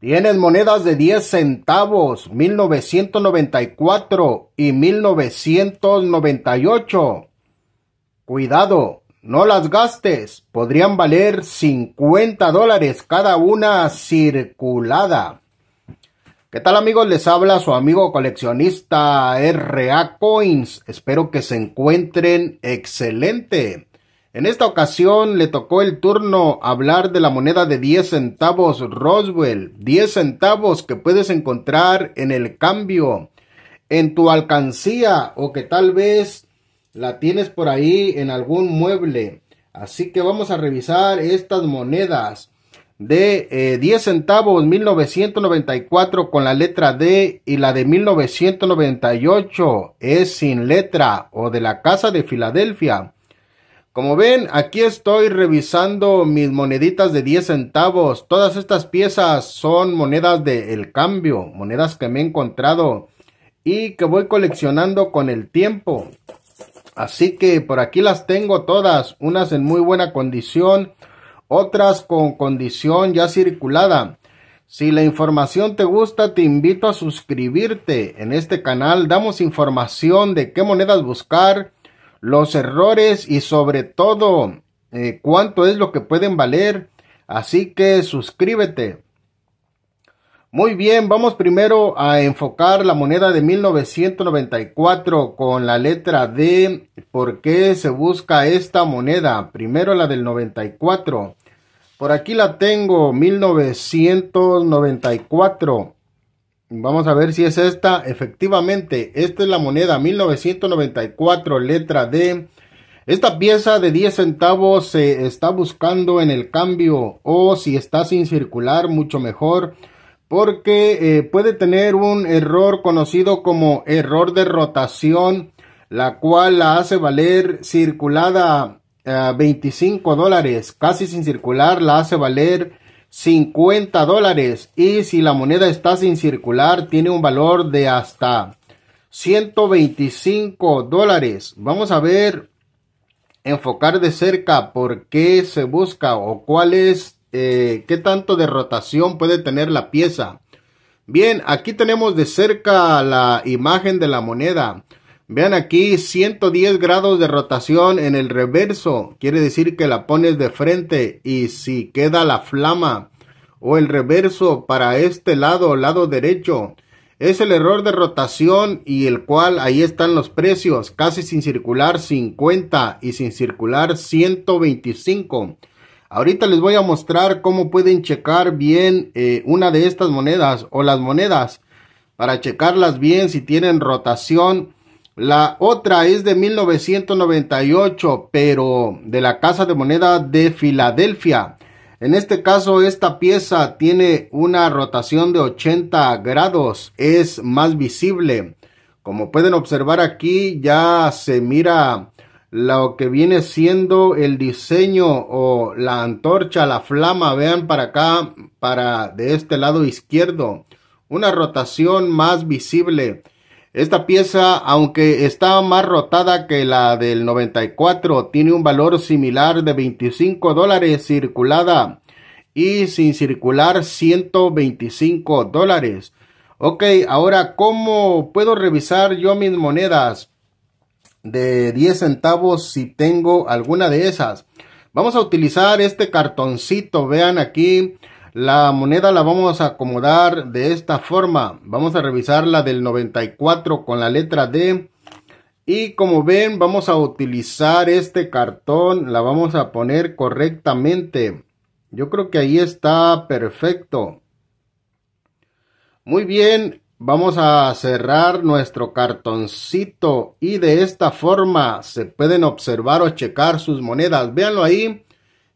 Tienes monedas de 10 centavos, 1994 y 1998. Cuidado, no las gastes, podrían valer 50 dólares cada una circulada. ¿Qué tal amigos? Les habla su amigo coleccionista RA Coins. Espero que se encuentren excelente. En esta ocasión le tocó el turno hablar de la moneda de 10 centavos Roswell, 10 centavos que puedes encontrar en el cambio, en tu alcancía o que tal vez la tienes por ahí en algún mueble. Así que vamos a revisar estas monedas de 10 eh, centavos 1994 con la letra D y la de 1998 es sin letra o de la Casa de Filadelfia. Como ven, aquí estoy revisando mis moneditas de 10 centavos. Todas estas piezas son monedas del cambio, monedas que me he encontrado y que voy coleccionando con el tiempo. Así que por aquí las tengo todas, unas en muy buena condición, otras con condición ya circulada. Si la información te gusta, te invito a suscribirte. En este canal damos información de qué monedas buscar, los errores y sobre todo eh, cuánto es lo que pueden valer. Así que suscríbete. Muy bien, vamos primero a enfocar la moneda de 1994 con la letra D. ¿Por qué se busca esta moneda? Primero la del 94. Por aquí la tengo, 1994. Vamos a ver si es esta. Efectivamente, esta es la moneda 1994, letra D. Esta pieza de 10 centavos se está buscando en el cambio o si está sin circular mucho mejor porque eh, puede tener un error conocido como error de rotación la cual la hace valer circulada a eh, 25 dólares casi sin circular la hace valer 50 dólares y si la moneda está sin circular tiene un valor de hasta 125 dólares. Vamos a ver, enfocar de cerca por qué se busca o cuál es, eh, qué tanto de rotación puede tener la pieza. Bien, aquí tenemos de cerca la imagen de la moneda. Vean aquí 110 grados de rotación en el reverso. Quiere decir que la pones de frente y si queda la flama o el reverso para este lado, lado derecho. Es el error de rotación y el cual ahí están los precios. Casi sin circular 50 y sin circular 125. Ahorita les voy a mostrar cómo pueden checar bien eh, una de estas monedas o las monedas para checarlas bien si tienen rotación la otra es de 1998, pero de la Casa de Moneda de Filadelfia. En este caso, esta pieza tiene una rotación de 80 grados, es más visible. Como pueden observar aquí, ya se mira lo que viene siendo el diseño o la antorcha, la flama, vean para acá, para de este lado izquierdo, una rotación más visible. Esta pieza, aunque está más rotada que la del 94, tiene un valor similar de 25 dólares circulada y sin circular 125 dólares. Ok, ahora, ¿cómo puedo revisar yo mis monedas de 10 centavos si tengo alguna de esas? Vamos a utilizar este cartoncito, vean aquí la moneda la vamos a acomodar de esta forma. Vamos a revisar la del 94 con la letra D. Y como ven, vamos a utilizar este cartón. La vamos a poner correctamente. Yo creo que ahí está perfecto. Muy bien, vamos a cerrar nuestro cartoncito y de esta forma se pueden observar o checar sus monedas. Véanlo ahí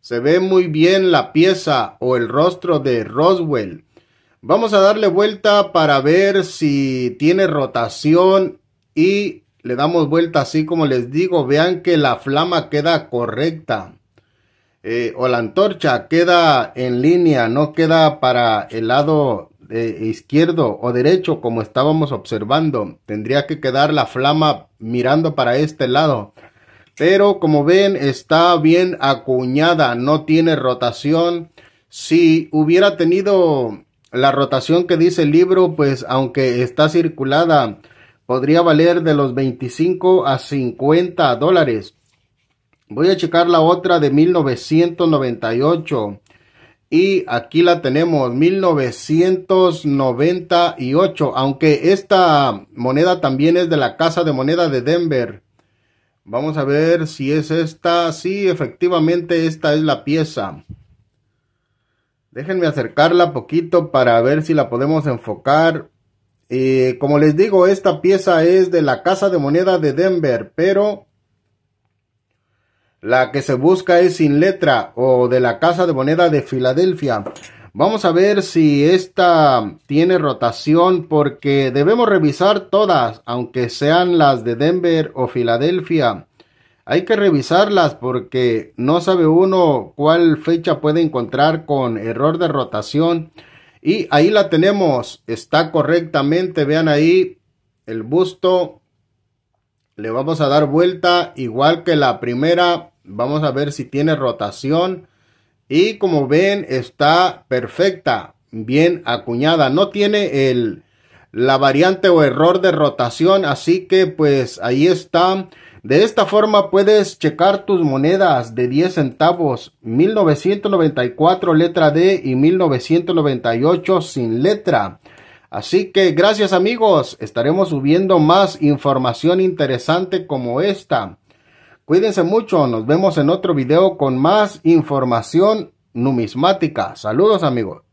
se ve muy bien la pieza o el rostro de Roswell. Vamos a darle vuelta para ver si tiene rotación y le damos vuelta así como les digo. Vean que la flama queda correcta. Eh, o la antorcha queda en línea, no queda para el lado eh, izquierdo o derecho como estábamos observando. Tendría que quedar la flama mirando para este lado. Pero como ven, está bien acuñada, no tiene rotación. Si hubiera tenido la rotación que dice el libro, pues aunque está circulada, podría valer de los 25 a 50 dólares. Voy a checar la otra de 1998. Y aquí la tenemos, 1998. Aunque esta moneda también es de la Casa de Moneda de Denver. Vamos a ver si es esta. Sí, efectivamente esta es la pieza. Déjenme acercarla poquito para ver si la podemos enfocar. Eh, como les digo, esta pieza es de la Casa de Moneda de Denver, pero la que se busca es sin letra o de la Casa de Moneda de Filadelfia. Vamos a ver si esta tiene rotación porque debemos revisar todas, aunque sean las de Denver o Filadelfia. Hay que revisarlas porque no sabe uno cuál fecha puede encontrar con error de rotación. Y ahí la tenemos, está correctamente, vean ahí el busto. Le vamos a dar vuelta igual que la primera. Vamos a ver si tiene rotación y como ven está perfecta, bien acuñada, no tiene el, la variante o error de rotación, así que pues ahí está. De esta forma puedes checar tus monedas de 10 centavos 1994 letra D y 1998 sin letra. Así que gracias amigos, estaremos subiendo más información interesante como esta. Cuídense mucho, nos vemos en otro video con más información numismática. Saludos amigos.